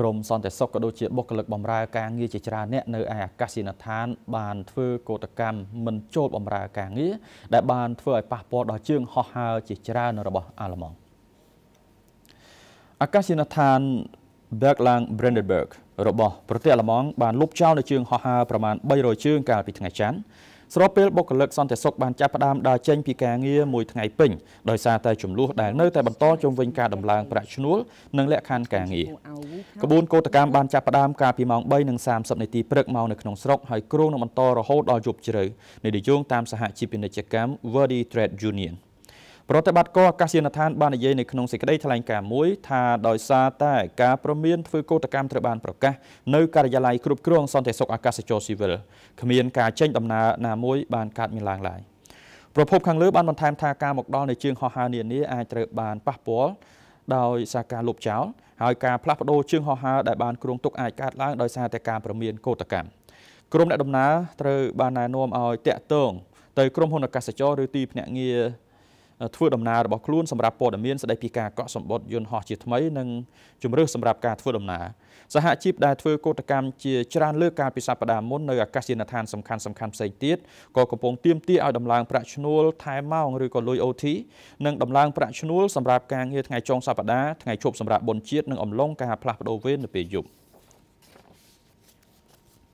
ក្រមសន្តិសុខក៏ដូចជាបុគ្គលិកបម្រើការងារជាច្រើនអ្នកនៅឯអាកាសយានដ្ឋានបានធ្វើកោតកម្មមិនចូលបម្រើការងារដែលបានធ្វើឲ្យប៉ះពាល់ដល់ជើងហោះហើរជាច្រើនរបស់អាល្លឺម៉ង់អាកាសយានដ្ឋាន Bergland Brandenburg របស់ប្រទេសអាល្លឺម៉ង់បានលុបចោលនៅជើងហោះហើរប្រមាណ300ជើងកាលពីថ្ងៃច័ន្ទស្របពេលបុគ្គលិកសន្តិសុខបានចាប់ផ្ដើមដើរចេញពីការងារមួយថ្ងៃពេញដោយសារតែចំនួនដែលនៅតែបន្តជំវិញការដំឡើងប្រាក់ឈ្នួលនិងលក្ខខណ្ឌការងារក្បួនកោតកម្មបានចាប់ផ្ដើមកាលពីម៉ោង3:30នាទីព្រឹកមកនៅក្នុងស្រុកហើយគ្រោងនឹងបន្តរហូតដល់យប់ជ្រៅនៃនិយោងតាមសហជីពពាណិជ្ជកម្ម Verdi Trade Union ប្រតិបត្តិការអាកាសយានដ្ឋានបាននិយាយនៅក្នុងសេចក្តីថ្លែងការណ៍មួយថាដោយសារតែការប្រមានធ្វើកោតកម្មត្រូវបានប្រកាសនៅការិយាល័យគ្រប់គ្រងសន្តិសុខអាកាសចរស៊ីវិលគ្មានការចេញដំណើរណាមួយបានកើតមានឡើងឡើយប្រភពខាងលើបានបន្ថែមថាការមកដល់នៃជើងហោះហើរនានាអាចត្រូវបានប៉ះពាល់ដោយសារការលុបចោលហើយការផ្លាស់ប្ដូរជើងហោះហើរដែលបានគ្រោងទុកអាចកើតឡើងដោយសារតែការប្រមានកោតកម្មក្រុមអ្នកដំណើរត្រូវបានណែនាំឲ្យតាក់ទងទៅក្រុមហ៊ុនអាកាសចរឬទីភ្នាក់ងារធ្វើដំណើររបស់ខ្លួនសម្រាប់ព័ត៌មានស្ដីពីការកក់សម្បត្តិយន្តហោះជាថ្មីនិងជំរឿសសម្រាប់ការធ្វើដំណើរសហជីពដែលធ្វើកោតកម្មជាច្រើន លើការពិសប្តាហ៍មុននៅអាកាសយានដ្ឋានសំខាន់សំខាន់ផ្សេងទៀតក៏កំពុងទាមទារឲ្យដំឡើងប្រាក់ឈ្នួលថែមម៉ោងឬក៏លុយ OT និងដំឡើងប្រាក់ឈ្នួលសម្រាប់ការងារថ្ងៃចុងសប្តាហ៍ថ្ងៃឈប់សម្រាប់បុណ្យជាតិនិងអំឡុងការផ្លាស់ប្តូរវេននៅពេលយប់។